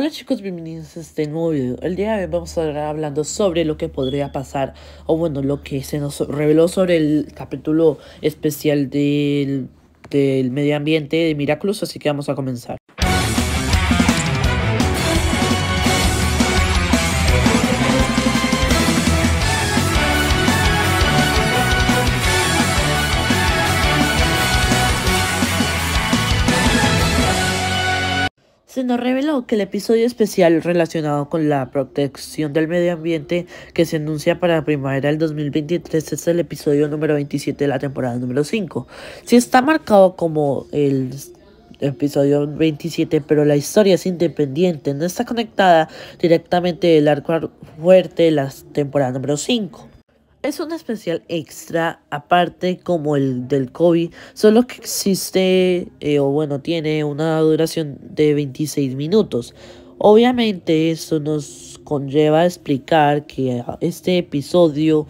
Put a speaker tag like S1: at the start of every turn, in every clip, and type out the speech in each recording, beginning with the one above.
S1: Hola chicos, bienvenidos a este nuevo video. El día de hoy vamos a estar hablando sobre lo que podría pasar, o bueno, lo que se nos reveló sobre el capítulo especial del, del medio ambiente de Miraculous, así que vamos a comenzar. Se nos reveló que el episodio especial relacionado con la protección del medio ambiente que se anuncia para primavera del 2023 es el episodio número 27 de la temporada número 5. Si está marcado como el episodio 27, pero la historia es independiente, no está conectada directamente del arco fuerte de la temporada número 5. Es un especial extra, aparte como el del COVID, solo que existe, eh, o bueno, tiene una duración de 26 minutos. Obviamente eso nos conlleva a explicar que este episodio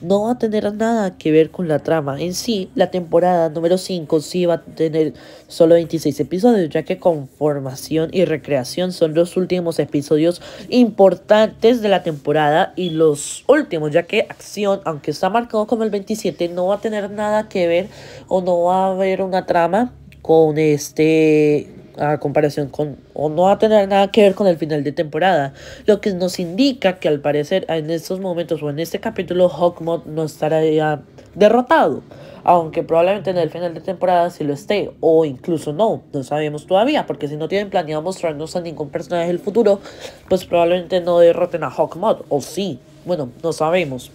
S1: no va a tener nada que ver con la trama. En sí, la temporada número 5 sí va a tener solo 26 episodios, ya que conformación y recreación son los últimos episodios importantes de la temporada y los últimos, ya que acción, aunque está marcado como el 27, no va a tener nada que ver o no va a haber una trama con este a comparación con, o no va a tener nada que ver con el final de temporada, lo que nos indica que al parecer en estos momentos o en este capítulo Hawkmod no estará ya derrotado, aunque probablemente en el final de temporada sí lo esté, o incluso no, no sabemos todavía, porque si no tienen planeado mostrarnos a ningún personaje del futuro, pues probablemente no derroten a Hawkmod, o sí, bueno, no sabemos.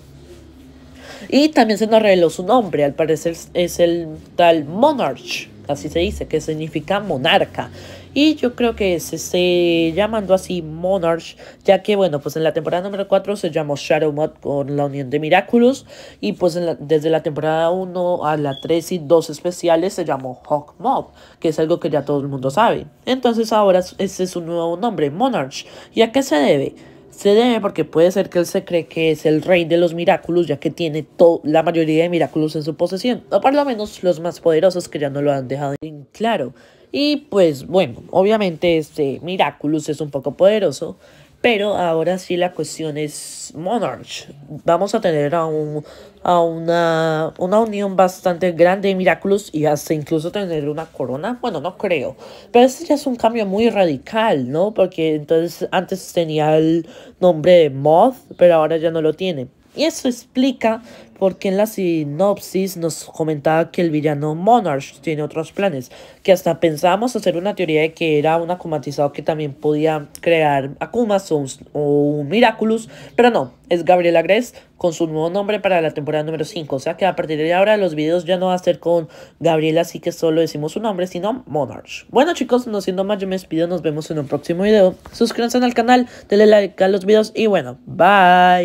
S1: Y también se nos reveló su nombre, al parecer es el tal Monarch así se dice, que significa monarca. Y yo creo que se, esté llamando así Monarch, ya que bueno, pues en la temporada número 4 se llamó Shadow Moth con la unión de Miraculous. Y pues desde la temporada 1 a la 3 y 2 especiales se llamó Hawk Mob, que es algo que ya todo el mundo sabe. Entonces ahora ese es su nuevo nombre, Monarch. ¿Y a qué se debe? Se debe porque puede ser que él se cree que es el rey de los milagros, ya que tiene la mayoría de milagros en su posesión, o por lo menos los más poderosos que ya no lo han dejado en claro. Y pues bueno, obviamente este Miraculous es un poco poderoso, pero ahora sí la cuestión es Monarch. Vamos a tener a, a una, una unión bastante grande de Miraculous y hasta incluso tener una corona. Bueno, no creo. Pero ese ya es un cambio muy radical, ¿no? Porque entonces antes tenía el nombre de Moth, pero ahora ya no lo tiene. Y eso explica porque en la sinopsis nos comentaba que el villano Monarch tiene otros planes, que hasta pensábamos hacer una teoría de que era un acumatizado que también podía crear Akumas o un, Miraculous, pero no, es Gabriela Agres con su nuevo nombre para la temporada número 5, o sea que a partir de ahora los videos ya no va a ser con Gabriela, así que solo decimos su nombre, sino Monarch. Bueno chicos, no siendo más, yo me despido, nos vemos en un próximo video, suscríbanse al canal, denle like a los videos y bueno, bye.